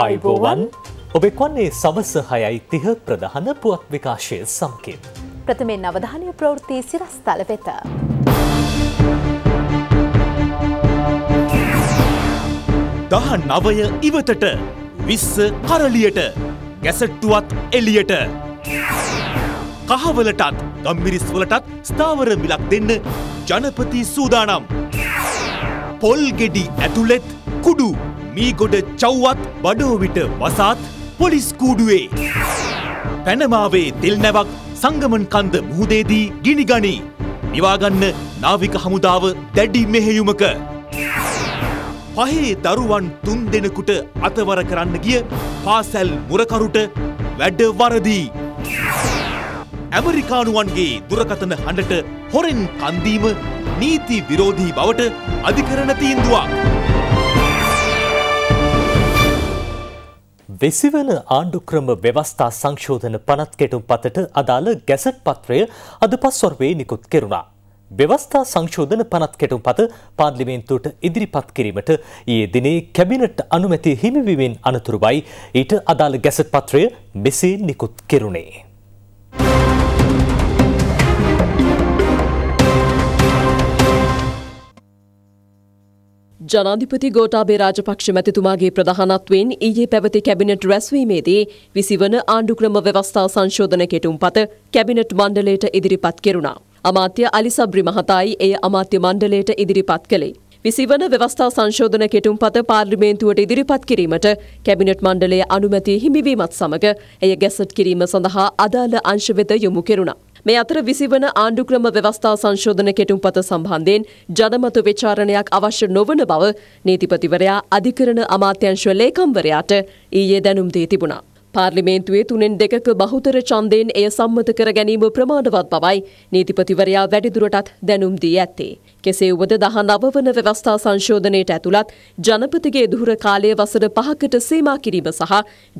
අයිබෝවන් ඔබෙක්වන්නේ සවස හයයි තිහ ප්‍රධාන පුවත් විකාශය සම්කින්. ප්‍රථමෙන් අවධානය ප්‍රවෘත්ති සිරස්ථල වෙත. දහ නවය ඉවතට විස්ස කරලියට ගැසට්ටුවත් එලියට. කහවලටත් ගම්මිරිස්වලටත් ස්ථාවර මිලක් දෙන්න ජනපති සූදානම්. පොල්ගෙඩි ඇතුළෙත් කුඩු මීගොඩ චව්වත් බඩෝවිට වසාත් පොලිස් කූඩුවේ. පැනමාවේ තෙල්නැවක් සංගමන් කන්ද මුහුදේදී ගිනිගනී. නිවාගන්න නාවික හමුදාව දැඩි මෙහෙයුමක. පහේ දරුවන් තුන් දෙනෙකුට අතවර කරන්න ගිය පාසැල් මුරකරුට වැඩ වරදී. ඇමරිකානුවන්ගේ දුරකතන හඬට හොරෙන් කන්දීම නීති විරෝධී බවට අධිකරණ තීන්දුවක්. වෙසිවන ආණ්ඩුක්‍රම ව්‍යවස්ථා සංශෝධන පනත් කෙටුම් පතට අදාළ ගැසට් පත්‍රය අද පස්වර්වේ නිකුත් කෙරුණා. ව්‍යවස්ථා සංශෝධන පනත් කෙටුම් පත පාර්ලිමේන්තුවට ඉදිරිපත් කිරීමට ඊයේ දිනේ කැබිනට් අනුමැතිය හිමිවීමෙන් අනතුරුවයි ඊට අදාළ ගැසට් පත්‍රය මෙසේ නිකුත් කෙරුණේ. ජනාධිපති ගෝටාබේ රාජපක්ෂ මැතිතුමාගේ ප්‍රධානත්වයෙන් ඊයේ පැවති කැබිනට් රැස්වීමේදී විසිවන ආණ්ඩුක්‍රම ව්‍යවස්ථා සංශෝධන කෙටුම් පත කැබිනට් මණ්ඩලයට ඉදිරිපත් කෙරුණා. අමාත්‍ය අලිසබ්‍රි මහතායි එය අමාත්‍ය මණ්ඩලයට ඉදිරිපත් කළේ. විසිවන ව්‍යවස්ථා සංශෝධන කෙටුම් පත පාර්ලිමේන්තුවට ඉදිරිපත් කිරීමට කැබිනට් මණ්ඩලය අනුමැතිය හිමිවීමත් සමග එය ගැසට් කිරීම සඳහා අදාළ අංශ වෙත යොමු කෙරුණා. මේ අතර විසිවන ආණ්ඩුක්‍රම ව්‍යවස්ථා සංශෝධන කෙටුම්පත සම්බන්ධයෙන් ජනමත විචාරණයක් අවශ්‍ය නොවන බව නීතිපතිවරයා අධිකරණ අමාත්‍යංශ ලේකම්වරයාට ඊයේ දැනුම් දී තිබුණා. පාර්ලිමේන්තුවේ තුනෙන් දෙකක බහුතර ඡන්දයෙන් එය සම්මත කර ගැනීම ප්‍රමාණවත් බවයි නීතිපතිවරයා වැඩිදුරටත් දැනුම් දී ඇත්තේ. කෙසේ වුවද දහ නවවන ව්‍යවස්ථා සංශෝධනයට ඇතුළත් ජනපතිගේ දුහර කාලය වසර පහකට සීමා කිරීම සහ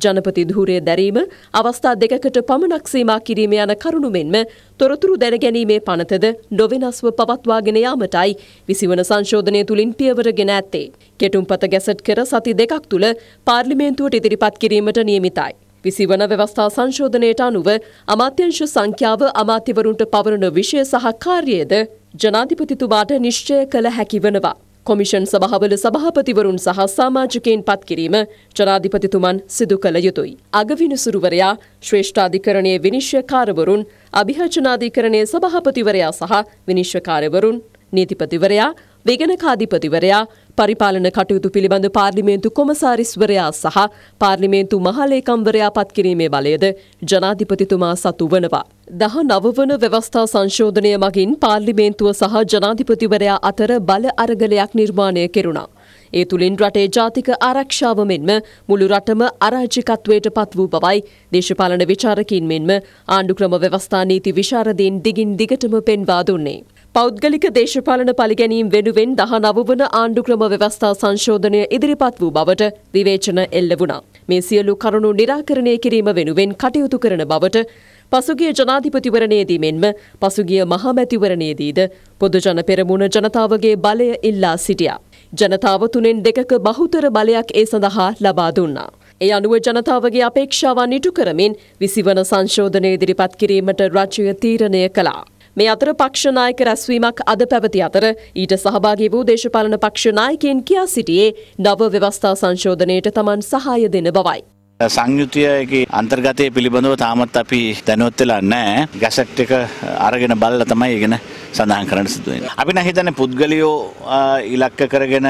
ජනපති දුහරය දැරීම අවස්ථා දෙකකට පමණක් සීමා කිරීම යන කරුණු මෙන්ම තොරතුරු දැනගැනීමේ පනතද නොවෙනස්ව පවත්වාගෙන යාමටයි විසිවන සංශෝධනය තුළින් පියවරගෙන ඇත්තේ. කෙටුම්පත ගැසට් කර සති දෙකක් තුළ පාර්ලිමේන්තුවට ඉදිරිපත් කිරීමට නියමිතයි. විසිවන ව්‍යවස්ථා සංශෝධනයට අනුව අමාත්‍යංශ සංඛ්‍යාව අමාත්‍යවරුන්ට පවරන විෂය සහ කාර්යයේද ජනාධිපතිතුමාට නිශ්චය කළ හැකිවනවා. කොමිෂන් සභහවල සභහපතිවරුන් සහ සාමාජකයෙන් පත්කිරීම ජනාධිපතිතුමන් සිදු කළ යුතුයි. අගවිනිසුරුවරයා ශ්‍රේෂ්ඨාධිකරණය විනිශ්්‍යකාරවරුන් අභිහචනාධිකරණය සභහපතිවරයා සහ විනිශ්්‍යකාරවරුන් නීතිපතිවරයා වේගනකාධිපතිවරයා පරිපාලන කටයුතු පිළිබඳ පාර්ලිමේන්තු කොමසාරිස්වරයා සහ පාර්ලිමේන්තු මහලේකම්වරයා පත්කිරීමේ බලයද ජනාධිපතිතුමා සතු වනවා. දහ නවවන ව්‍යවස්ථා සංශෝධනය මගින් පාර්ලිමේන්තුව සහ ජනාධිපතිවරයා අතර බල අරගලයක් නිර්මාණය කෙරුණා. ඒ තුළින් රටේ ජාතික ආරක්ෂාව මෙන්ම මුළු රටම අරාජිකත්වයට පත් වූ බවයි දේශපාලන විචාරකින් මෙන්ම ආණ්ඩුක්‍රම ව්‍යවස්ථා නීති විශාරදීන් දිගින් දිගටම පෙන්වා දුන්නේ. පෞද්ගලික දේශපාලන පලිගැනීම් වෙනුවෙන් දහ නවවන ආණ්ඩුක්‍රම ව්‍යවස්ථා සංශෝධනය ඉදිරිපත් වූ බවට විවේචන එල්ල වුණා. මේ සියලු කරුණු නිරාකරණය කිරීම වෙනුවෙන් කටයුතු කරන බවට පසුගිය ජනාධිපතිවරණයේදී මෙන්ම පසුගිය මහමැතිවරණයේදීද පොදුජන පෙරමුණ ජනතාවගේ බලය ඉල්ලා සිටියා. ජනතාව තුනෙන් දෙකක බහුතර බලයක් ඒ සඳහා ලබා දුන්නා. ඒ අනුව ජනතාවගේ අපේක්ෂාවන් ඉටු කරමින් විසිවන සංශෝධනය ඉදිරිපත් කිරීමට රජය තීරණය කළා. මේ අතර පක්ෂනායක රැස්වීමක් අද පැවති අතර ඊට සහභාගී වූ දේශපාලන පක්ෂනායකෙන් කියා සිටියේ නව ව්‍යවස්ථා සංශෝධනයට තමන් සහාය දෙන බවයි. සංයුතියගේ අන්තර්ගතය පිළිබඳව තාමත් අපි දැනුවත්වෙලා නෑ ගැසට් එක අරගෙන බල්ල තමයි ඉගෙන සඳහන් කරන්න සිදුවෙන. අපි නැහිතන පුද්ගලියෝ ඉලක්ක කරගෙන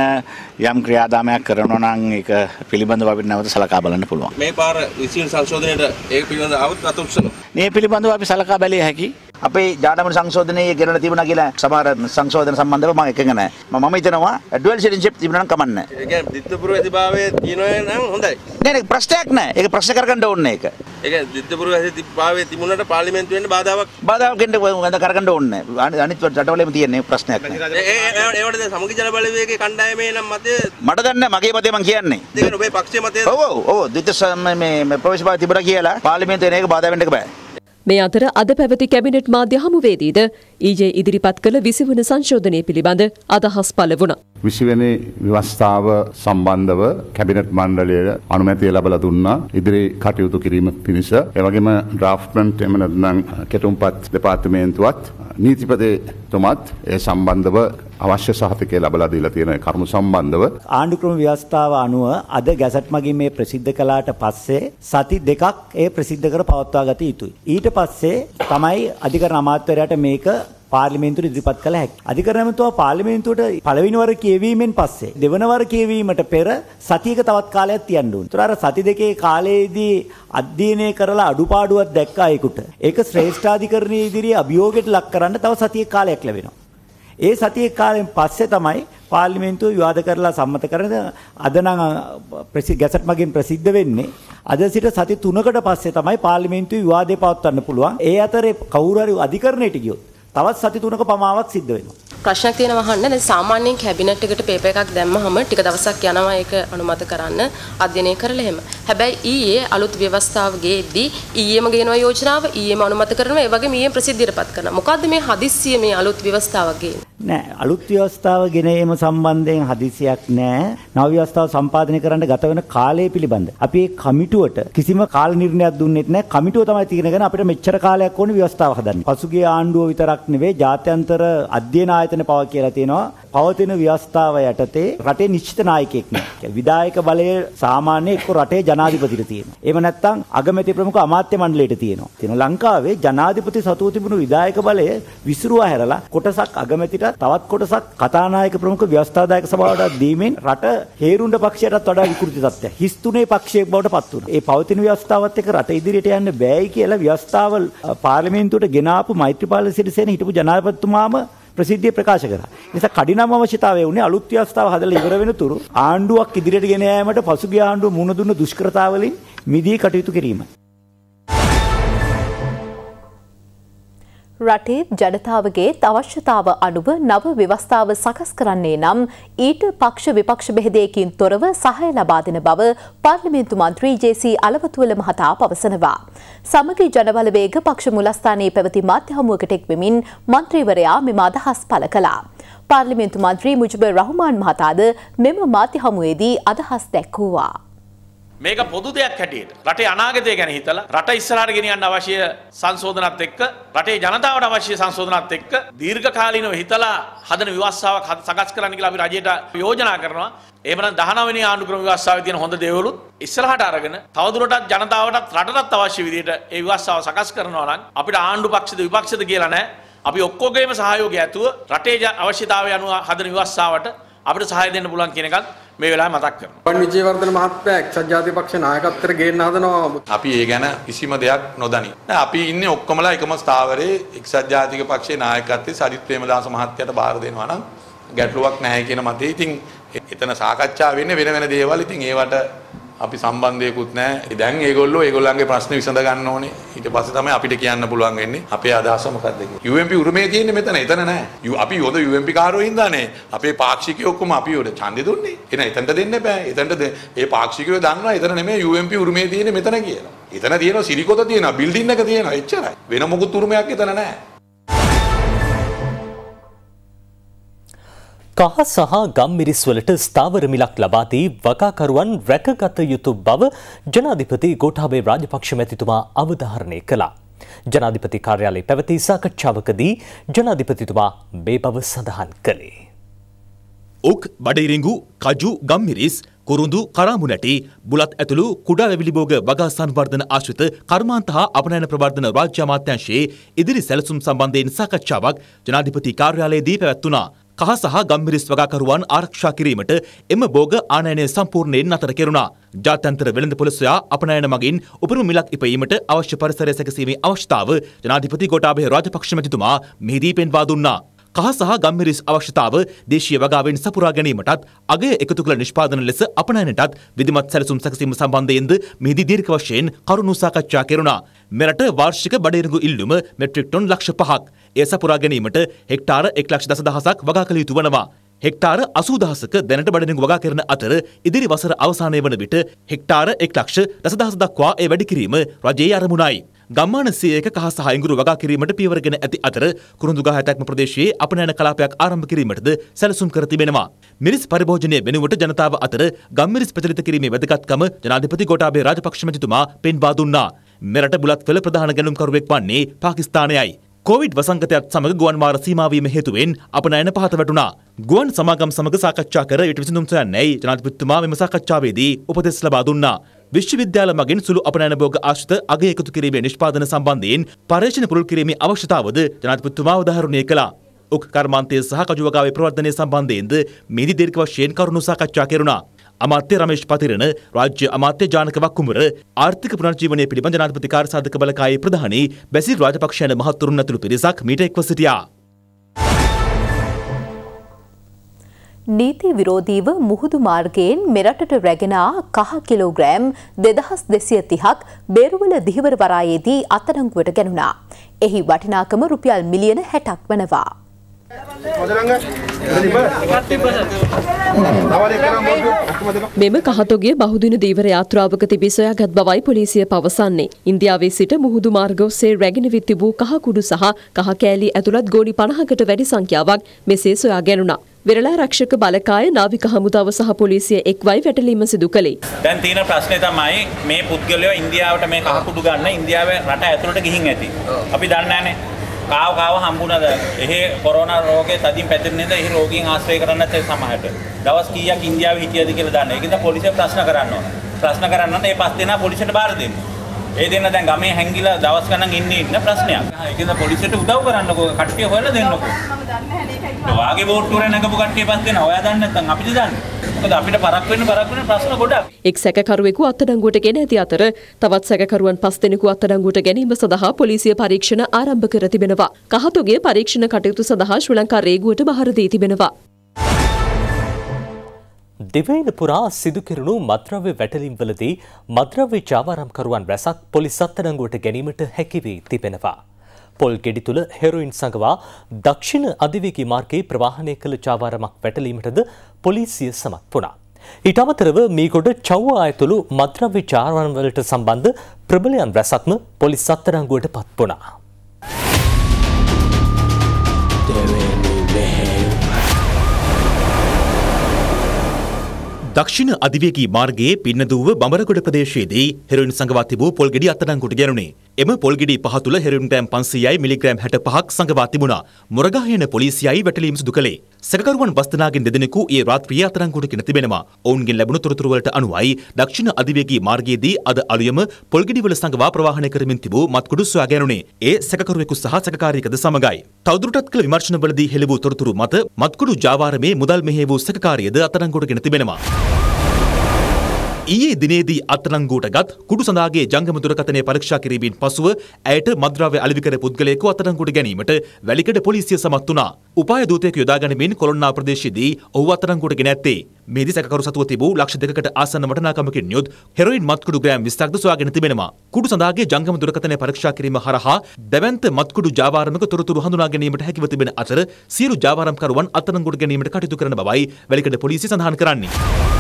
යම් ක්‍රියාදාමයක් කරනවා නම් ඒක පිළිබඳව අපිට නැවත සලකා බලන්න පුළුවන්. මේ පාර විසින් සංශෝධනයට ඒ පිළිබඳව අවුත් අතුක්ෂණ. මේ පිළිබඳව අපි සලකා බැලිය හැකි අපේ ජාඩමන සංශෝධනයේ ගෙනලා තිබුණා කියලා සමහර සංශෝධන සම්බන්ධව මම එකඟ නැහැ. මම හිතනවා ඩුවල් සිටින්ෂිප් තිබුණා නම් කමන්නේ. ඒ කියන්නේ දිත්තපුර ඇතිභාවයේ තියෙනවා නම් හොඳයි. නෑ නෑ ප්‍රශ්නයක් නෑ. ඒක ප්‍රශ්න කරගන්න ඕනේ ඒක. ඒක දිත්තපුර ඇතිභාවයේ තිබුණාට පාර්ලිමේන්තු වෙන්න බාධාවක් බාධාවක් වෙන්න ගඳ කරගන්න ඕනේ නෑ. අනිත් රටවලෙම තියෙන ප්‍රශ්නයක් නෑ. ඒ ඒවට දැන් සමගි ජන බලවේගයේ කණ්ඩායමේ නම් මතය මට දන්නේ මගේ මතය මම කියන්නේ. ඒක ඔබේ පක්ෂයේ මතය. ඔව් ඔව් ඔව් දිත්ත මේ ප්‍රවේශ භාගය තිබුණා කියලා පාර්ලිමේන්තුවේ මේක බාධා වෙන්න එක බෑ. මේ අතර අද පැවති කැබිනට් මාධ්‍ය හමුවේදීද ඊයේ e ඉදිරිපත් කළ විසිවන සංශෝධනය පිළිබඳ අදහස් පළ වුණ. විසිවැනි ව්‍යවස්ථාව සම්බන්ධව කැබිනට් මණ්ඩලය අනුමැතිය ලබල දුන්නා ඉදිරි කටයුතු කිරීම පිණිස. එවගේම ඩ්‍රාෆ්ටන්ට් එම නැත්නම් කෙටුම්පත් දෙපාර්තමේන්තුවත් නීතිපතිතුමත් ඒ සම්බන්ධව අවශ්‍ය සහතිකය ලබලා දීලා තියෙන කරුණු සම්බන්ධව ආණ්ඩුක්‍රම ව්‍යවස්ථාව අනුව අද ගැසට් මගින් මේ ප්‍රසිද්ධ කළාට පස්සේ සති දෙකක් ඒ ප්‍රසිද්ධ කර පවත්වා ගත යුතුයි. ඊට පස්සේ තමයි අධිකරණ අමාත්‍යවරයාට මේක පාර්ලිමේන්තුවට ඉදිරිපත් කළ හැකි. අධිකරණ ඇමතුමා පාර්ලිමේන්තුවට පළවෙනි වර කියවීමෙන් පස්සේ දෙවන වර කියවීමට පෙර සතියක තවත් කාලයක් තියන්න ඕනේ. ඒතර අර සති දෙකේ කාලයේදී අධ්‍යයනය කරලා අඩුපාඩුවක් දැක්කා ඒකට. ඒක ශ්‍රේෂ්ඨාධිකරණයේ ඉදිරියේ අභියෝගයට ලක් කරන්න තව සතියක කාලයක් ලැබෙනවා. ඒ සතියේ කාලෙන් පස්සේ තමයි පාර්ලිමේන්තුව විවාද කරලා සම්මත කරන අද නම් ගැසට් මගින් ප්‍රසිද්ධ වෙන්නේ අද සිට සති 3කට පස්සේ තමයි පාර්ලිමේන්තුවේ විවාදේ පවත්වන්න පුළුවන්. ඒ අතරේ කවුරු හරි අධිකරණයට ගියොත් තවත් සති තුනක පමාවක් සිද්ධ වෙනවා. ප්‍රශ්නයක් තියෙනවා අහන්න. දැන් සාමාන්‍යයෙන් කැබිනට් එකට පේපර් එකක් දැම්මහම ටික දවසක් යනවා ඒක අනුමත කරන්න අධ්‍යයනය කරලා එහෙම. හැබැයි ඊයේ අලුත් ව්‍යවස්ථාව ගේද්දී ඊයේම ගේනවා යෝජනාව ඊයේම අනුමත කරනවා ඒ වගේම ඊයේ ප්‍රසිද්ධියටපත් කරනවා. මොකද්ද මේ හදිස්සිය මේ අලුත් ව්‍යවස්ථාව ගේන්නේ? නෑ අලුත් ව්‍යවස්ථාව ගෙන ඒම සම්බන්ධයෙන් හදිසියක් නෑ නව ව්‍යවස්ථාව සම්පාදනය කරන්න ගත වෙන කාලය පිළිබඳ. අපි ඒ කමිටුවට කිසිම කාල නිර්ණයක් දුන්නේ නැහැ. කමිටුව තමයි තීරණගෙන අපිට මෙච්චර කාලයක් ඕනේ ව්‍යවස්ථාව හදන්න. පසුගිය ආණ්ඩුව විතරක් නෙවෙයි ජාත්‍යන්තර අධ්‍යයන ආයතන පවා කියලා තියෙනවා. පවතින ව්‍යවස්ථාව යටතේ රටේ නිශ්චිත නායකයෙක් නෑ. විධායක බලය සාමාන්‍ය එක්ක රටේ ජනාධිපතිට තියෙනවා. එහෙම නැත්නම් අගමැති ප්‍රමුඛ අමාත්‍ය මණ්ඩලයට තියෙනවා. තියෙන ලංකාවේ ජනාධිපති සතුව තිබුණු විධායක බලය විසිරුවා හැරලා කොටසක් අගමැතිට තවත් කොටසක් කතානායක ප්‍රමුඛ ව්‍යවස්ථාදායක සභාවට දීමෙන් රට හේරුණ්ඩ පක්ෂයටත් වඩා විකෘති තත්ත්වයක්. හිස් තුනේ පක්ෂයක් බවට පත් වුණා. ඒ පවතින ව්‍යවස්ථාවත් එක්ක රට ඉදිරියට යන්න බෑයි කියලා ව්‍යවස්ථාව පාර්ලිමේන්තුවට ගෙනාපු මෛත්‍රීපාල සිරිසේන හිටපු ජනාධිපතිතුමාම ප්‍රසිද්ධිය ප්‍රකාශ කරා. නිසා කඩිනම් අවශ්‍යතාවය උනේ අලුත් ව්‍යවස්ථාව හදලා ඉවර වෙනතුරු ආණ්ඩුවක් ඉදිරියට ගෙන යාමට පසුගිය ආණ්ඩුව මුහුණ දුන්න දුෂ්කරතාවලින් මිදී කටයුතු කිරීමයි. රටේ ජනතාවගේ අවශ්‍යතාව අනුව නව ව්‍යවස්ථාව සකස් කරන්නේ නම් ඊට පක්ෂ විපක්ෂ බෙහෙදයකින් තොරව සහය ලබා දෙන බව පාර්ලිමේන්තු මන්ත්‍රී ජේසී අලවතුවල මහතා පවසනවා. සමගි ජනබල වේග පක්ෂ මුලස්ථානයේ පැවති මාධ්‍ය හමුවකට එක්වෙමින් මන්ත්‍රීවරයා මෙම අදහස් පළ කළා. පාර්ලිමේන්තු මන්ත්‍රී මුජිබ රහුමාන් මහතාද මෙම මාධ්‍ය හමුවේදී අදහස් දැක්වුවා. මේක පොදු දෙයක් හැටියට රටේ අනාගතය ගැන හිතලා රට ඉස්සරහට ගෙනියන්න අවශ්‍ය සංශෝධනත් එක්ක රටේ ජනතාවට අවශ්‍ය සංශෝධනත් එක්ක දීර්ඝකාලීනව හිතලා හදන විවස්ථාවක් සකස් කරන්න කියලා අපි රජයට යෝජනා කරනවා. එහෙමනම් 19 වෙනි ආණ්ඩුක්‍රම විවස්ථාවේ තියෙන හොඳ දේවලුත් ඉස්සරහට අරගෙන තවදුරටත් ජනතාවටත් රටටත් අවශ්‍ය විදිහට ඒ විවස්ථාව සකස් කරනවා නම් අපිට ආණ්ඩු පක්ෂද විපක්ෂද කියලා නැහැ. අපි ඔක්කොගේම සහයෝගය ඇතුව රටේ අවශ්‍යතාවය අනුව හදන විවස්ථාවට අපිට සහාය දෙන්න පුළුවන් කියන එකත් මේ වෙලාවේ මතක් කරනවා. පන් විජේවර්ධන මහත්මයා එක්සත් ජාතික පක්ෂේ නායකත්වයට ගේන්න හදනවා. අපි ඒ ගැන කිසිම දෙයක් නොදනි. අපි ඉන්නේ ඔක්කොමලා එකම ස්ථාවරයේ එක්සත් ජාතික පක්ෂේ නායකත්වයේ සජිත් ප්‍රේමදාස මහත්තයාට බාර දෙනවා නම් ගැටලුවක් නැහැ කියන මතේ. ඉතින් එතන සාකච්ඡා වෙන්නේ වෙන වෙන දේවල්. ඉතින් ඒවට අපි සම්බන්ධයකුත් නැහැ. දැන් ඒගොල්ලෝ ඒගොල්ලන්ගේ ප්‍රශ්න විසඳ ගන්න ඕනේ. ඊට පස්සේ තමයි අපිට කියන්න පුළුවන් වෙන්නේ අපේ අදහස මොකක්ද කියලා. UMP උරුමය තියෙන්නේ මෙතන. එතන නැහැ. අපි යොද UMP කාරෝ ඉඳානේ. අපේ පාක්ෂිකයෝ ඔක්කොම අපි උඩ ඡන්දෙ දුන්නේ. එන එතනට දෙන්න බෑ. එතනට ඒ පාක්ෂිකයෝ දන්නවා එතන නෙමෙයි UMP උරුමය තියෙන්නේ මෙතන කියලා. එතන තියෙනවා සිරිකොත තියෙනවා බිල්ඩින් එක තියෙනවා එච්චරයි. වෙන මොකුත් උරුමයක් එතන නැහැ. කහ සහ ගම් මිරිස්වලට ස්ථාවර මිලක් ලබා දී වගාකරුවන් රැකගත යුතු බව ජනාධිපති ගෝඨාභය රාජපක්ෂ මැතිතුමා අවධාරණය කළා. ජනාධිපති කාර්යාලයේ පැවති සාකච්ඡාවකදී ජනාධිපතිතුමා මේ බව සඳහන් කළේ. ඔක් බඩිරිඟු කජු ගම්මිරිස් කුරුඳු කරාමුණැටි බුලත් ඇතුළු කුඩා වැවිලිභෝග වගා සංවර්ධන ආශ්‍රිත කර්මාන්ත හා අපනයන ප්‍රවර්ධන රාජ්‍ය අමාත්‍යංශයේ ඉදිරි සැලසුම් සම්බන්ධයෙන් සාකච්ඡාවක් ජනාධිපති කාර්යාලයේදී පැවැත්වුණා. කහ සහ ගම්මිරිස් වගාකරුවන් ආරක්ෂා කිරීමට එම බෝග ආනයනය සම්පූර්ණයෙන් නතර කෙරුණා. ජාත්‍යන්තර වෙළඳ පොළ සොයා අපනයන මගින් උපරිම මිලක් ඉපයීමට අවශ්‍ය පරිසරය සැකසීමේ අවශ්‍යතාව ජනාධිපති ගෝඨාභය රාජපක්ෂ මැතිතුමා මෙහිදී පෙන්වා දුන්නා. කහ සහ ගම්මිරිස් අවශ්‍යතාව දේශීය වගාවෙන් සපුරා ගැනීමටත් අගය එකතු කළ නිෂ්පාදන ලෙස අපනයනටත් විධිමත් සැලසුම් සැකසීම සම්බන්ධයෙන්ද මෙහිදී දීර්ඝ වශයෙන් කරුණු සාකච්ඡා කෙරුණා. මෙරට වාර්ෂික බඩිරගු ඉල්ලුම මෙට්‍රික් ටොන් ලක්ෂ පහක්. එය සපුරා ගැනීමට හෙක්ටාර 1.1දහසක් වගා කළ යුතු වනවා. හෙක්ටාර 80000ක දැනට බඩිනුග වගා කරන අතර ඉදිරි වසර අවසානය වන විට හෙක්ටාර 1.1දහස දක්වා ඒ වැඩි කිරීම රජයේ අරමුණයි. ගම්මාන සියයක කහ සහ ඉඟුරු වගා කිරීමට පියවරගෙන ඇති අතර කුරුඳුගහ ඇතැක්ම ප්‍රදේශයේ අපනෑන කලාපයක් ආරම්භ කිරීමටද සැලසුම් කර තිබෙනවා. මිරිස් පරිභෝජනය වෙනුවට ජනතාව අතර ගම්මිරිස් ප්‍රචලිත කිරීමේ වැදගත්කම ජනාධිපති ගෝඨාභය රාජපක්ෂ මැතිතුමා පෙන්වා දුන්නා. මෙරට බුලත් වෙල ප්‍රධාන ගැනුම්කරුවෙක් වන්නේ පාකිස්තානයයි. කොවිඩ් වසංගතයත් සමග ගුවන් මාර සීමාවීම හේතුවෙන් අපනයන පහත වැටුණා. ගුවන් සමාගම් සමග සාකච්ඡා කර ඊට විසඳුම් සොයන්නයි ජනාධිපතිතුමා මෙම සාකච්ඡාවේදී උපදෙස් ලබා දුන්නා. විශ්වවිද්‍යාල මගින් සුළු අපනයන භෝග ආශ්‍රිත අග එකතු කිරීමේ නිෂ්පාදන සම්බන්ධයෙන් පර්යේෂණ පුරුල් කිරීමේ අවශ්‍යතාවද ජනාධිපතිතුමා උදාහරණය කළා. උක් කර්මාන්තය සහ කජුවගාවේ ප්‍රවර්ධනය සම්බන්ධයෙන්ද මෙහිදී දීර්ඝ වශයෙන් කරුණු සාකච්ඡා කෙරුණා. අමාත්‍ය රමේෂ් පතිරණ රාජ්‍ය අමාත්‍ය ජානක වක්කුමර ආර්ථික පුනර්ජීවනය පිළිබඳ ජනාධිපති කාර්යසාධක බලකායේ ප්‍රධානී බැසිල් රාජපක්ෂ යන මහත්තුරුන් ඇතුළු පිරිසක් මීට එක්ව සිටියා. නීති විරෝධීව මුහුදු මාර්ගයෙන් මෙරටට රැගෙනා කහ කිලෝග්‍රෑම් දෙදහස් දෙසිය තිහක් බේරුවල දිහිවර වරායේදී අත්අඩංගුවට ගැනුණා. එහි වටිනාකම රුපියල් මිලියන හැටක් වනවා. මෙම කහතොගේ බහුදින දීවර යාත්‍රාවක තිබී සොයාගත් බවයි පොලිසිය පවසන්නේ. ඉන්දියාවේ සිට මුහුදු මාර්ග ඔස්සේ රැගෙන වී තිබූ කහ කුඩු සහ කහ කෑලි ඇතුළත් ගෝනි 50කට වැඩි සංඛ්‍යාවක් මෙසේ සොයා ගැනුණා. වෙරලා රක්ෂක බලකාය නාවික හමුදාව සහ පොලිසිය එක්වයි වැටලීම සිදු කළේ. දැන් තියෙන ප්‍රශ්නේ තමයි මේ පුද්ගලයා ඉන්දියාවට මේ කහ කුඩු ගන්න ඉන්දියාවේ රට ඇතුළට ගිහින් ඇති. අපි දන්නේ නැහැ කාව කාව හම්බුණද? එහි කොරෝනා රෝගේ තදින් පැතිරෙන නේද? එහි රෝගීන් ආශ්‍රය කරන්න තේ සමහරට. දවස් කීයක් ඉන්දියාවේ හිටියද කියලා දන්න. ඒකද පොලිසිය ප්‍රශ්න කරනවා. ප්‍රශ්න කරන්න නම් මේ පස් දෙනා පොලිසියට බාර දෙන්න. ඒ දෙන්න දැන් ගමේ හැංගිලා දවස් ගණන් ඉන්නේ ඉන්න ප්‍රශ්නයක්. ඒකද පොලිසියට උදව් කරන්නකෝ කට්ටිය හොයලා දෙන්නකෝ. ඔයාගේ බෝට්ටුවර නැගපු කට්ටිය පස් දෙනවා. ඔයා දන්නේ නැත්නම් අපිට දන්නේ. මොකද අපිට පරක් වෙන්න පරක් වෙන්න ප්‍රශ්න ගොඩක්. එක් සැකකරුවෙකු අත්අඩංගුවට ගෙන ඇති අතර තවත් සැකකරුවන් පස් දෙනෙකු අත්අඩංගුවට ගැනීම සඳහා පොලිසිය පරීක්ෂණ ආරම්භ කර තිබෙනවා. කහතුගේ පරීක්ෂණ කටයුතු සඳහා ශ්‍රී ලංකා රේගුවට බහර දී තිබෙනවා. දෙවයින පුරා සිදුකෙරුණු මද්‍රව්‍ය වැටලින්වලදී මද්‍රව්‍ය ජාවාරම්කරුවන් රැසක් පොලිස් අත්අඩංගුවට ගැනීමට හැකිවී තිබෙනවා. පොල් ගෙඩි තුළ හෙරොයින් සඟවා දක්ෂිණ අධිවේගී මාර්ගයේ ප්‍රවාහනය කළ ජාවාරමක් වැටලීමටද පොලිසිය සමත් වුණා. ඊට අමතරව මීගොඩ චව්ව ආයතුළු මද්‍රව්‍ය ජාවාරම්වලට සම්බන්ධ ප්‍රබලයන් රැසක්ම පොලිස් අත්අඩංගුවට පත් වුණා. දක්ෂිණ අධිවේගී මාර්ගයේ පින්නදූව බඹරගොඩ ප්‍රදේශයේදී හෙරොයින් සඟවා තිබූ පොල්ගෙඩි අත්අඩංගුවට ගැනුණේ. එම පොල්ගිඩි පහ තුළ හෙරුන් ග්‍රෑම් 500යි මිලිග්‍රෑම් 65ක් සංගවා තිබුණා. මුරගහයන පොලිසියයි වැටලීම් සිදු කළේ. සැකකරුවන් බස්තනාගෙන් දෙදෙනෙකු ඒ රාත්‍රියේ අත්අඩංගුවට ගෙන තිබෙනවා. ඔවුන්ගෙන් ලැබුණු තොරතුරු වලට අනුවයි දක්ෂිණ අධිවේගී මාර්ගයේදී අද අලුයම පොල්ගිඩි වල සංගවා ප්‍රවාහනය කරමින් තිබූ මත්කුඩු සොයා ගැනුණේ. ඒ සැකකරුවෙකු සහ සැකකාරියකද සමගයි. තවදුරටත් කළ විමර්ශනවලදී හෙළ වූ තොරතුරු මත මත්කුඩු ජාවාරමේ මුදල් මෙහෙය වූ සැකකාරියද අත්අඩංගුවට ගෙන තිබෙනවා. ඊයේ දිනේදී අත්අඩංගුවට ගත් කුඩුසඳාගේ ජංගම දුරකථනය පරීක්ෂා කිරීමෙන් පසුව ඇයට මද්‍රව්‍ය අලිවිකර පුද්ගලයෙකු අත්අඩංගුවට ගැනීමට වැලිකඩ පොලිසිය සමත් වුණා. උපාය දූතයෙකු යොදා ගැනීමෙන් කොළොන්නා ප්‍රදේශයේදී ඔහු අත්අඩංගුවට ගෙන ඇත්තේ. මේදී සැකකරු සතුව තිබූ ලක්ෂ දෙකකට ආසන්න වටනාකමකින් යුත් හෙරොයින් මත්කුඩු ග්‍රෑම් 20ක්ද සොයාගෙන තිබෙනවා. කුඩුසඳාගේ ජංගම දුරකථනය පරීක්ෂා කිරීම හරහා දැවැන්ත මත්කුඩු ජාවාරමක තොරතුරු හඳුනා ගැනීමට හැකිව තිබෙන අතර සියලු ජාවාරම්කරුවන් අත්අඩංගුවට ගැනීමට කටයුතු කරන බවයි වැලිකඩ පොලිසිය සඳහන් කරන්නේ.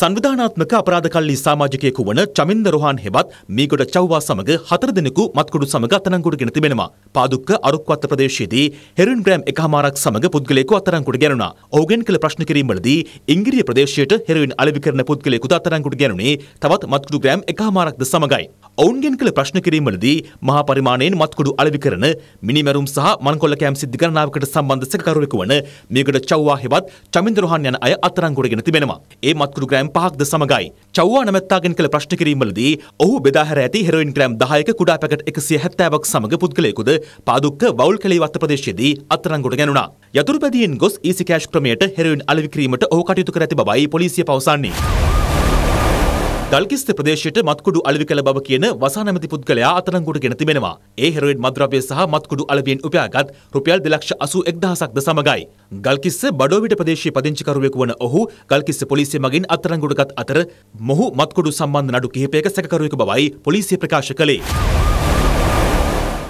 සංවිධානාත්මක අපරාධකල්ලි සාමාජිකයෙකු වන චමින්ද රොහාන් හෙවත් මීගොඩ චව්වා සමග හතර දෙනෙකු මත්කුඩු සමග අත්අඩංගුවටගෙන තිබෙනවා. පාදුක්ක අරුක්වත්ත ප්‍රදේශයේදී හෙරන් ග්‍රෑම් එකහමාරක් සමග පුද්ගලයෙකු අත්අඩංගුවට ගැනුණා. ඔහුගෙන් කළ ප්‍රශ්න කිරීමවලදී ඉංග්‍රීය ප්‍රදේශයට හෙරොයින් අලෙවි කරන පුද්ගලයෙකුද අත්අඩංගුවට ගැනුණේ තවත් මත්කුඩු ග්‍රෑම් එකහමාරක්ද සමගයි. ඔවුන්ගෙන් කළ ප්‍රශ්න කිරීමවලදී මහා පරිමාණයෙන් මත්කුඩු අලෙවි කරන මිනිමැරුම් සහ මන්කොල්ල කෑම් සිද්ධ ගණනාවකට සම්බන්ධ සැකකරුවෙකු වන මීගොඩ චව්වා හෙවත් චමින්ද රොහාන් යන අය අත්අඩංගුවටගෙන තිබෙනවා. ඒ මත්කුඩු ග්‍රෑම් ග්‍රෑම් පහක්ද සමඟයි. චව්වා නමැත්තාගෙන් කළ ප්‍රශ්න කිරීමලදී ඔහු බෙදාහැර ඇති හෙරොයින් ග්‍රෑම් 10ක කුඩා පැකට් 170ක් සමග පුද්ගලයෙකුද පාදුක්ක වවුල් කැලේ වත් ප්‍රදේශයේදී අත්අඩංගුවට ගැනුණා. යතුරුපැදියෙන් ගොස් ඊසි කෑෂ් ක්‍රමයට හෙරොයින් අලෙවි කිරීමට ඔහු කටයුතු කර ඇති බවයි පොලිසිය පවසන්නේ. ගල්කිස්ත ප්‍රදේශයට මත්කුඩු අලවි කළ බව කියන වසානමැති පුද්ගලයා අතරංගුට ගෙන තිබෙනවා. ඒ හෙරොයින් මද්‍රව්‍ය සහ මත්කුඩු අලවියෙන් උපයාගත් රුපියල් 281000ක්ද සමගයි. ගල්කිස්ස බඩෝවිට ප්‍රදේශයේ පදිංචිකරුවෙකු වන ඔහු ගල්කිස්ස පොලිසිය මගින් අතරංගුටගත් අතර මොහු මත්කුඩු සම්බන්ධ නඩු කිහිපයක සැකකරුවෙකු බවයි පොලිසිය ප්‍රකාශ කළේ.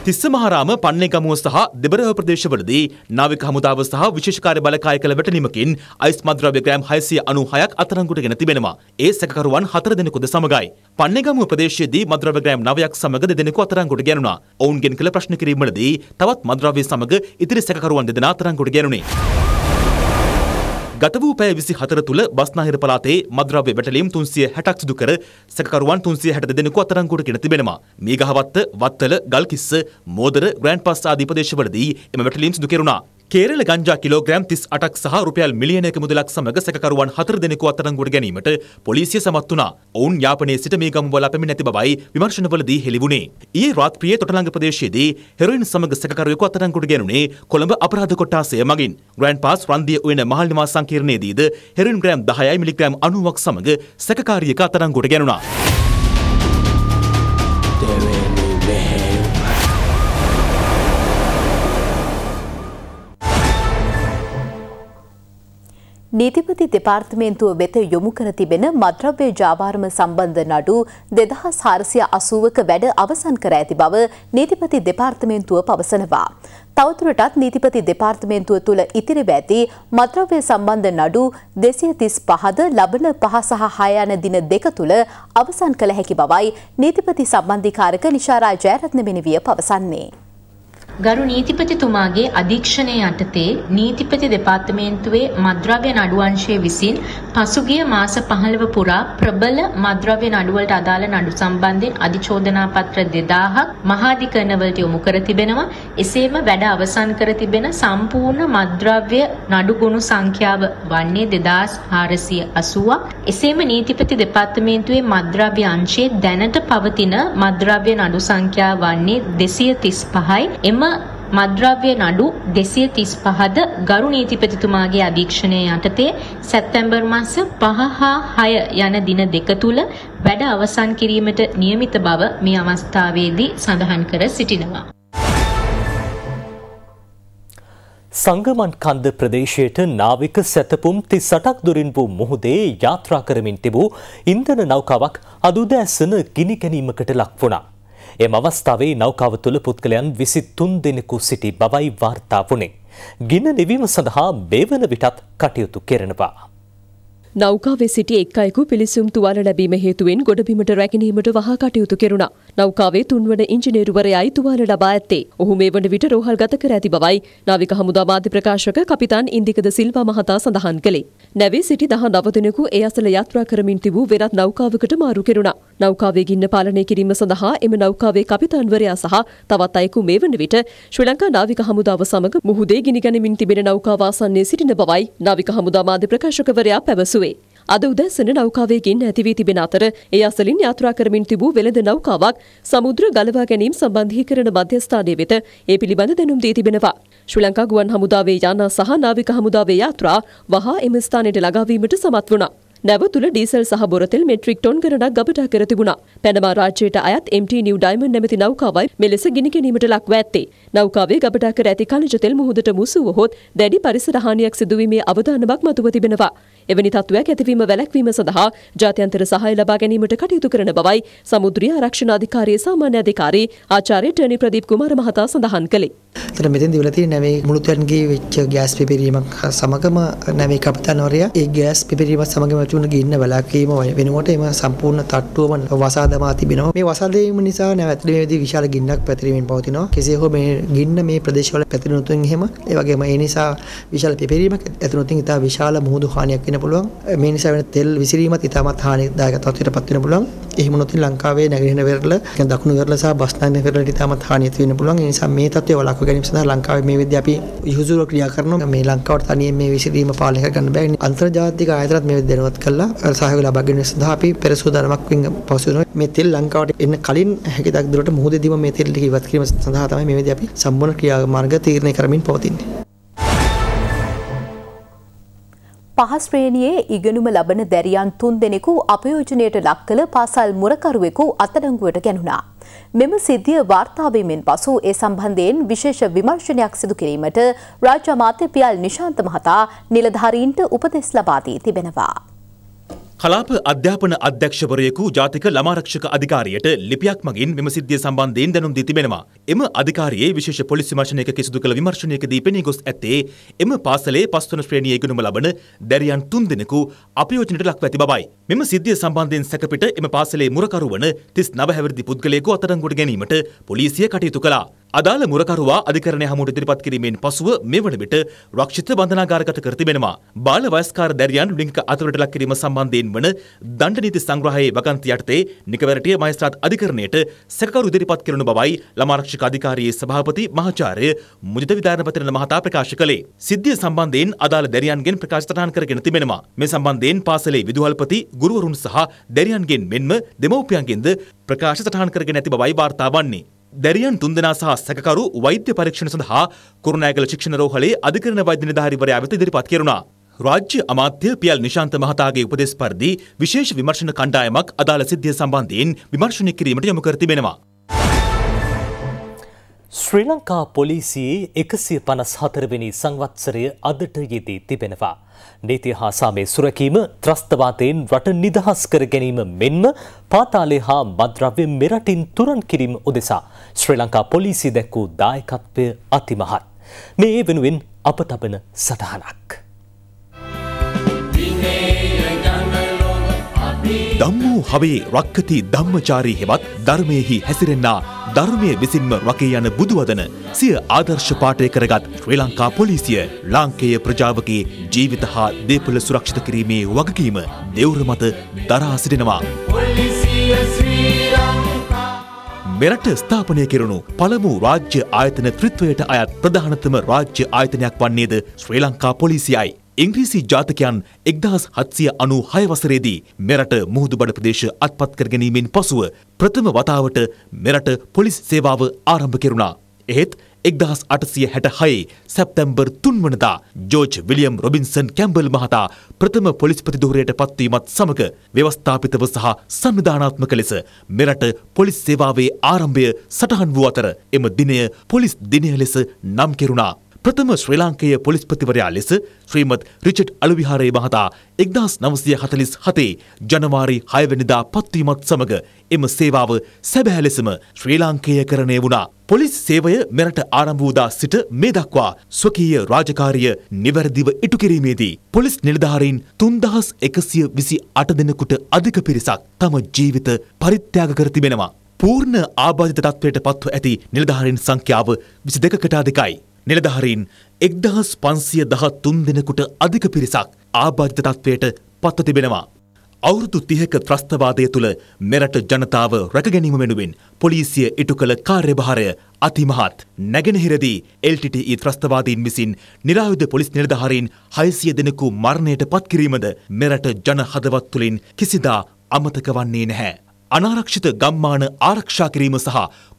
තිස්සමහාරාම පන්නේගමුව සහ දෙබරව ප්‍රදේශවලදී නාවික හමුදාව සහ විශේෂකාරය බලකාය කළ වැටනීමකින් අයිස්මත් ද්‍රව්‍ය ග්‍රෑම් 696ක් අත්අඩංගුවට ගෙන තිබෙනවා. ඒ සැකකරුවන් 4 දෙනෙකුද සමගයි. පන්නේගමුව ප්‍රදේශයේදී මද්‍රව්‍ය ග්‍රෑම් 9ක් සමග දෙදෙනෙකු අත්අඩංගුවට ගැනුණා. ඔවුන්ගෙන් කළ ප්‍රශ්න කිරීමවලදී තවත් මද්‍රව්‍ය සමග ඉතිරි සැකකරුවන් දෙදෙනා අත්අඩංගුවට ගැනුණේ. ගත වූ පැය 24 තුල බස්නාහිර පළාතේ මද්‍රව්‍ය වැටලීම් 360ක් සිදු කර සැකකරුවන් 362 දෙනෙකු අත්අඩංගුවට ගෙන තිබෙනවා. මීගහවත්ත, වත්තල, ගල්කිස්ස, මෝදර, ග්‍රෑන්ඩ් පාස් ආදී ප්‍රදේශවලදී එම වැටලීම් සිදු කෙරුණා. කේරළ ගංජා කිලෝග්‍රෑම් 38ක් සහ රුපියල් මිලියන 1 මුදලක් සමග සැකකරුවන් 4 දෙනෙකු අත්අඩංගුවට ගැනීමට පොලිසිය සමත් වුණා. ඔවුන් යාපනයේ සිට මේ ගම්වල පැමිණ නැති බවයි විමර්ශනවලදී හෙළි වුණේ. ඊයේ රාත්‍රියේ තොටලංග ප්‍රදේශයේදී හෙරොයින් සමග සැකකරුවෙකු අත්අඩංගුවට ගැනුණේ කොළඹ අපරාධ කොට්ටාසය මගින්. ග්‍රෑන්ඩ් පාස් රන්දිය උයන මහල් නිවාස සංකීර්ණයේදීද හෙරොයින් ග්‍රෑම් 10යි මිලිග්‍රෑම් 90ක් සමග සැකකාරියක අත්අඩංගුවට ගැනුණා. නීතිපති දෙපාර්තමේන්තුව වෙත යොමු කර තිබෙන මද්‍රව්‍ය ජාවාරම සම්බන්ධ නඩු දෙදහස් හාරසිය අසුවක වැඩ අවසන් කර ඇති බව නීතිපති දෙපාර්තමේන්තුව පවසනවා. තවතුරටත් නීතිපති දෙපාර්තමේන්තුව තුළ ඉතිරිව ඇති මද්‍රව්‍ය සම්බන්ධ නඩු දෙසිය තිස් පහද ලබන පහ සහ හායන දින දෙක තුළ අවසන් කළ හැකි බවයි නීතිපති සම්බන්ධිකාරක නිශාරා ජයරත්න මෙනිවිය පවසන්නේ. ගරු නීතිපතිතුමාගේ අධීක්ෂණය යටතේ නීතිපති දෙපාර්තමේන්තුවේ මද්‍රව්‍ය නඩු අංශය විසින් පසුගිය මාස 15 පුරා ප්‍රබල මද්‍රව්‍ය නඩුවලට අදාළ නඩු සම්බන්ධයෙන් අධිචෝදනා පත්‍ර 2000ක් මහාධිකරණවලට යොමු කර තිබෙනවා. එසේම වැඩ අවසන් කර තිබෙන සම්පූර්ණ මද්‍රව්‍ය නඩු ගුණ සංඛ්‍යාව වන්නේ 2480ක්. එසේම නීතිපති දෙපාර්තමේන්තුවේ මද්‍රව්‍ය අංශයේ දැනට පවතින මද්‍රව්‍ය නඩු සංඛ්‍යාව වන්නේ 235යි. එම මද්‍රව්‍ය නඩු දෙසිය තිස් පහද ගරු නීතිපතිතුමාගේ අධීක්ෂණය යටතේ සැත්තැම්බර් මස පහ හා හය යන දින දෙක තුළ වැඩ අවසන් කිරීමට නියමිත බව මේ අවස්ථාවේදී සඳහන් කර සිටිනවා. සංගමන් කන්ද ප්‍රදේශයට නාවික සැතපුම් තිස්සටක් දුරින් වූ මුහුදේ යාත්‍රා කරමින් තිබූ ඉන්ධන නෞකාවක් අදුදැස්සන ගිනි ගැනීමකට ලක් වුණා. එම අවස්ථාවේ නෞකාව තුළ පුද්ගලයන් විසි තුන් දෙනෙකු සිටි බවයි වාර්තා වුණේ. ගින්න නිවීම සඳහා බේවන විටත් කටයුතු කෙරෙනවා. නෞකාවේ සිටි එක් අයෙකු පිළිසුම් තුවාල ලැබීම හේතුවෙන් ගොඩබිමට රැගෙනීමට වහා කටයුතු කෙරුණා. නෞකාවේ තුන්වන ඉංජිනේරුවරයයි තුවාල ලබා ඇත්තේ. ඔහු මේ වන විට රෝහල් ගත කර ඇති බවයි නාවික හමුදා මාධ්‍ය ප්‍රකාශක කපිතාන් ඉන්දිකද සිල්වා මහතා සඳහන් කළේ. නැවේ සිටි දහ නව දෙනෙකු ඒ අසල යාත්‍රා කරමින් තිබූ වෙනත් නෞකාවකට මාරු කෙරුණා. නෞකාවේ ගින්න පාලනය කිරීම සඳහා එම නෞකාවේ කපිතාන්වරයා සහ තවත් අයෙකු මේ වන විට ශ්‍රී ලංකා නාවික හමුදාව සමග මුහුදේ ගිනිගැනමින් තිබෙන නෞකාව ආසන්නයේ සිටින බවයි නාවික හමුදා මාධ්‍ය ප්‍රකාශකවරයා පැවසුවේ. අද උදැසන නෞකාවේ ගෙන් ඇතිවී තිබෙන අතර ඒ අසලින් යාත්‍රා කරමින් තිබූ වෙළඳ නෞකාවක් සමුද්‍ර ගලවා ගැනීම සම්බන්ධීකරණ මධ්‍යස්ථානය වෙත ඒ පිළිබඳ දැනුම් දී තිබෙනවා. ශ්‍රී ලංකා ගුවන් හමුදාවේ යානා සහ නාවික හමුදාවේ යාත්‍රා වහා එම ස්ථානයට ළඟාවීමට සමත් වුණා. නැව තුළ ඩීසල් සහ බොරතෙල් මෙට්‍රික් ටොන් ගණනක් ගබඩා කර තිබුණා. පැනමා රාජ්‍යයට අයත් MT New Diamond නැමැති නෞකාවයි මෙලෙස ගිනි ගැනීමට ලක්ව ඇත්තේ. නෞකාවේ ගබඩා කර ඇති කනිජ තෙල් මුහුදට මුසුව හොත් දැඩි පරිසර හානියක් සිදුවීමේ අවදානමක් මතුව තිබෙනවා. එවැනි තත්ත්වයක් ඇතිවීම වැළැක්වීම සඳහා ජාත්‍යන්තර සහාය ලබා ගැනීමට කටයුතු කරන බවයි සමුද්‍රීය ආරක්ෂණ අධිකාරියේ සාමාන්‍ය අධිකාරී ආචාර්ය ටර්නි ප්‍රදීප් කුමාර මහතා සඳහන් කළේ. එතන මෙතෙන්දී වෙලා තියෙන නැවේ මුළුතැන්ගේ වෙච්ච ගෑස් පිපිරීමක් සමගම නැවේ කපිතානවරයා ඒ ගෑස් පිපිරීමත් සමගම ඇති වුණ ගින්න වැළැක්වීම වෙනුවට එම සම්පූර්ණ තට්ටුවම වසා දමා තිබෙනවා. මේ වසා දැමීම නිසා නැවැත්ලි මේ විදිහ විශාල ගින්නක් පැතිරීමෙන් පවතිනවා. කෙසේ හෝ මේ ගින්න මේ ප්‍රදේශවල පැතිරුණු තුන් එහෙම ඒ වගේම ඒ නිසා විශාල පිපිරීමක් ඇතිවෙනුත් ඉතා විශාල මුහුදු හානියක් වෙන වෙන්න පුළුවන්. මේ නිසා වෙන තෙල් විසිරීමත් ඉතාමත් හානිදායක තත්ත්වයකට පත් වෙන්න පුළුවන්. එහෙම නොතින් ලංකාවේ නැගෙනහිර වෙරළ, දකුණු වෙරළ සහ බස්නාහිර වෙරළට ඉතාමත් හානිය තියෙන්න පුළුවන්. ඒ නිසා මේ තත්ත්වය වළක්වා ගැනීම සඳහා ලංකාවේ මේ වෙද්දී අපි යහුසුර ක්‍රියා කරනවා. මේ ලංකාවට තනියෙන් මේ විසිරීම පාලනය කරගන්න බෑ. අන්තර්ජාතික ආයතනත් මේ වෙද්දී දැනුවත් කළා. සහයෝගය ලබා ගැනීම සඳහා අපි පෙර සූදානමක් වින් පවසනවා. මේ තෙල් ලංකාවට එන්න කලින් හැකි තරම් දුරට මුහුදේදීම මේ තෙල් ටික ඉවත් කිරීම සඳහා තමයි මේ වෙද්දී අපි සම්පූර්ණ ක්‍රියාමාර්ග තීරණය කරමින් පවතින්නේ. පහස්ශ්‍රේණියයේ ඉගෙනුම ලබන දැරියන් තුන් දෙනෙකු අපයෝජනයට ලක් කළ පාසල් මුරකරුවෙකු අතඩංගුවට ගැනුණා. මෙම සිද්ධිය වාර්තාාවීමෙන් පසු ඒ සම්බන්ධයෙන් විශේෂ විමර්ශනයක් සිදු කිරීමට රාජ්‍යමාත්‍ය පියල් නිශාන්ත මහතා නිලධාරීන්ට උපදෙස් ලබාදී තිබෙනවා. කලාප අධ්‍යාපන අධ්‍යක්ෂවරයෙකු ජාතික ළමාරක්ෂක අධිකාරියට ලිපියක් මගින් මෙම සිද්ධිය සම්බන්ධයෙන් දැනුම් දී තිබෙනවා. එම අධිකාරියේ විශේෂ පොලිස් විමර්ශනයක කිසිදු කළ විමර්ශනයකදී පෙනී ගොස් ඇත්තේ එම පාසලේ පස්වන ශ්‍රේණියේ ඉගෙනුම ලබන දැරියන් තුන්දෙනෙකු අපයෝජනයට ලක්ව ඇති බවයි. මෙම සිද්ධිය සම්බන්ධයෙන් සැකපිට එම පාසලේ මුරකරු වන 39 හැවිරිදි පුද්ගලයෙකු අත්අඩංගුවට ගැනීමට පොලිසිය කටයුතු කළා. අදාළ මුරකරුවා අධිකරණය හමුවට ඉදිරිපත් කිරීමෙන් පසුව මෙවන විට රක්ෂිත බන්ධනාගාරගත කර තිබෙනවා. බාල වයස්කාර දැරියන් ලිංගික අතවරට ලක් කිරීම සම්බන්ධයෙන් වන දණ්ඩ නීති සංග්‍රහයේ වගන්ති යටතේ නිකවරටිය මහේස්ත්‍රාත් අධිකරණයට සැකකරු ඉදිරිපත් කරන බවයි ළමා ආරක්ෂක අධිකාරියේ සභාපති මහාචාර්ය මුදිත විධානපතිරණ මහතා ප්‍රකාශ කළේ. සිද්ධිය සම්බන්ධයෙන් අදාළ දැරියන්ගෙන් ප්‍රකාශ සටහන් කරගෙන තිබෙනවා. මේ සම්බන්ධයෙන් පාසලේ විදුහල්පති ගුරුවරුන් සහ දැරියන්ගෙන් මෙන්ම දෙමව්පියන්ගෙන්ද ප්‍රකාශ සටහන් කරගෙන ඇති බවයි වාර්තා වන්නේ. දැරියන් තුන්දෙනා සහ සැකකරු වෛද්‍ය පරීක්ෂණ සඳහා කුරුණෑගල ශික්ෂණ රෝහලේ අධිකරණ වෛද්‍ය නිලධාරීවරයා වෙත ඉදිරිපත් කෙරුණා. රාජ්‍ය අමාත්‍ය පියල් නිශාන්ත මහතාගේ උපදෙස් පරිදි විශේෂ විමර්ශන කණ්ඩායමක් අදාළ සිද්ධිය සම්බන්ධයෙන් විමර්ශනය කිරීමට යොමු කර තිබෙනවා. ශ්‍රී ලංකා පොලිසියේ එකසිය පනස් හතරවෙනි සංවත්සරය අදට යෙදී තිබෙනවා. නීති හා සාමේ සුරකීම ත්‍රස්තවාතයෙන් රට නිදහස් කර ගැනීම මෙන්ම පාතාලය හා මද්‍රව්‍ය මෙරටින් තුරන් කිරීම උදෙසා ශ්‍රී ලංකා පොලිසි දැක්වූ දායකත්වය අතිමහත්. මේ වෙනුවෙන් අප තබන සටහනක්. දම්මූ හවේ රක්කති ධම්මචාරී හෙවත් ධර්මයෙහි හැසිරෙන්න්නා ධර්මය විසින්ම රකී යන බුදුවදන සිය ආදර්ශ පාටය කරගත් ශ්‍රී ලංකා පොලිසිය ලාංකේය ප්‍රජාවගේ ජීවිත හා දේපල සුරක්ෂිත කිරීමේ වගකීම දෙවුර මත දරා සිටිනවා. මෙරට ස්ථාපනය කෙරුණු පළමු රාජ්‍ය ආයතන ත්‍රිත්වයට අයත් ප්‍රධානතම රාජ්‍ය ආයතනයක් වන්නේද ශ්‍රී ලංකා පොලිසියයි. ඉංග්‍රීසි ජාතකයන් එක්දහස් හත්සිය අනු හයවසරේදී මෙරට මුහුදු බඩ ප්‍රදේශ අත්පත් කරගැනීමෙන් පසුව ප්‍රථම වතාවට මෙරට පොලිස් සේවාව ආරම්භ කෙරුණා. එහෙත් එක්දහස් අටසිය හැට හයේ සැප්තැම්බර් තුන්වනදා ජෝජ් විලියම් රොබින්සන් කැම්බල් මහතා ප්‍රථම පොලිස්පතිධූරයට පත්වීමත් සමඟ ව්‍යවස්ථාපිතව සහ සංවිධානාත්මක ලෙස මෙරට පොලිස් සේවාවේ ආරම්භය සටහන් වූ අතර එම දිනය පොලිස් දිනය ලෙස නම් කෙරුණා. ප්‍රථම ශ්‍රී ලාංකේය පොලිස්පතිවරයා ලෙස ශ්‍රීමත් රිචඩ් අලුවිහාරයේ මහතා එක්දහස් නවසය හතලිස් හතේ ජනවාරි හයවැනිදා පත්වීමත් සමඟ එම සේවාව සැබෑ ලෙසම ශ්‍රී ලාංකේය කරණය වුණා. පොලිස් සේවය මෙරට ආරම්භූදා සිට මේ දක්වා ස්වකීය රාජකාරිය නිවැරදිව ඉටු කිරීමේදී. පොලිස් නිලධාරීන් තුන්දහස් එකසිය විසි අට දෙනකුට අධික පිරිසක් තම ජීවිත පරිත්‍යාග කර තිබෙනවා. පූර්ණ ආබාධිත තත්ත්වයට පත්ව ඇති නිලධාරීන් සංඛ්‍යාව විසි දෙකකට අධිකයි. නිලධහරින් එක්දහස් පන්සිය දහ තුන් දෙනකුට අධික පිරිසක් ආබාධ්‍ය තත්ත්වයට පත්ව තිබෙනවා. අවුරුදු තිහක ත්‍රස්තවාදය තුළ මෙරට ජනතාව රැකගැනීම වෙනුවෙන් පොලිසිය ඉටු කළ කාර්යභාරය අතිමහත් නැගෙනහිරදී එල්ටිටී ත්‍රස්තවාදීන් විසින් නිරායුධ පොලිස් නිලධහරින් හයිසිය දෙනෙකු මරණයට පත්කිරීමද මෙරට ජන හදවත් තුළින් කිසිදා අමතක වන්නේ නැහැ. අනාරක්ෂිත ගම්මාන ආරක්ෂා කිරීම සහ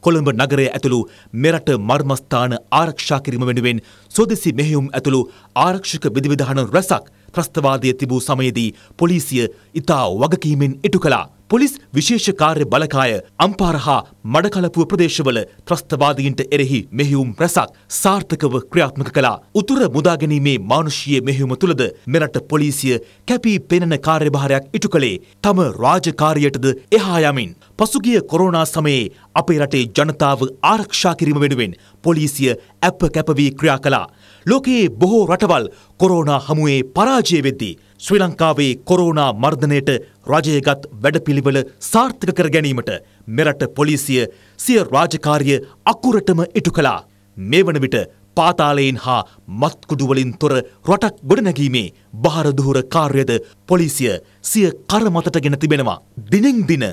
කොළඹ නගරය ඇතුළු මෙරට මර්මස්ථාන ආරක්ෂා කිරීම වෙනුවෙන් සොදෙසි මෙහෙයුම් ඇතුළු ආරක්ෂක විධිවිධාන රැසක් ත්‍රස්තවාදය තිබූ සමයේදී පොලිසිය ඉතා වගකීමෙන් ඉටු කළා. පොලිස් විශේෂ කාර්ය බලකාය අම්පාර හා මඩකලපුව ප්‍රදේශවල ත්‍රස්තවාදීන්ට එරෙහි මෙහෙයුම් රැසක් සාර්ථකව ක්‍රියාත්මක කළා. උතුර මුදා ගැනීමේ මානුෂීය මෙහෙයුම තුළද මෙරට පොලිසිය කැපී පෙනෙන කාර්යභාරයක් ඉටු කළේ තම රාජකාරියටද එහා යමින්. පසුගිය කොරෝනා සමයේ අපේ රටේ ජනතාව ආරක්ෂා කිරීම වෙනුවෙන් පොලිසිය ඇප කැපවී ක්‍රියා කළා. ලෝකයේ බොහෝ රටවල් කොරෝනා හමුවේ පරාජය වෙද්දී ශ්‍රී ලංකාවේ කොරෝනා මර්ධනයට රජයගත් වැඩපිළිවෙල සාර්ථක කර ගැනීමට මෙරට පොලිසිය සිය රාජකාරිය අකුරටම ඉටු කළා. මේ වන විට පාතාලයෙන් හා මත්කුඩුවලින් තොර රටක් ගොඩනැගීමේ භාරදුහර කාර්යද පොලිසිය සිය කරමතටගෙන තිබෙනවා. දිනෙන් දින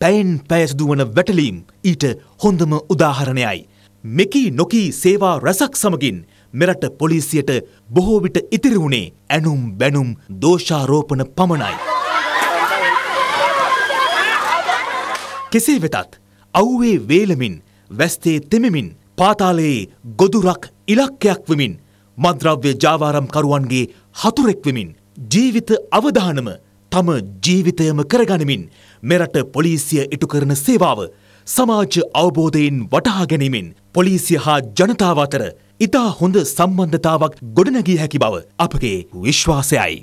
පැයෙන් පැයසිදුවන වැටලීම් ඊට හොඳම උදාහරණයයි. මෙකී නොකී සේවා රැසක් සමගින් මෙරට පොලිසියට බොහෝ විට ඉතිරි වුණේ ඇනුම් බැනුම් දෝෂාරෝපණ පමණයි. කෙසේ වෙතත් අව්වේ වේලමින් වැස්තේ තෙමමින් පාතාලයේ ගොදුරක් ඉලක්කයක් වෙමින් මද්‍රව්‍ය ජාවාරම්කරුවන්ගේ හතුරෙක් වෙමින් ජීවිත අවධානම තම ජීවිතයම කරගනිමින් මෙරට පොලිසිය ඉටු කරන සේවාව සමාජ අවබෝධයෙන් වටහා ගැනීමෙන් පොලිසිය හා ජනතාව අතර ඉතා හොඳ සම්බන්ධතාවක් ගොඩනැගිය හැකි බව අපගේ විශ්වාසයයි.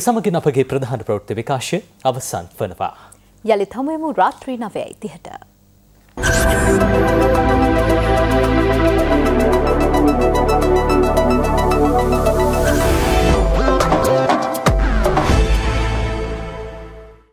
එසමගින් අපගේ ප්‍රධාන ප්‍රවෘත්ති විකාශය අවසන් වනවා. යළි තමයමු රාත්‍රී නවයයි තිහට. Thank you.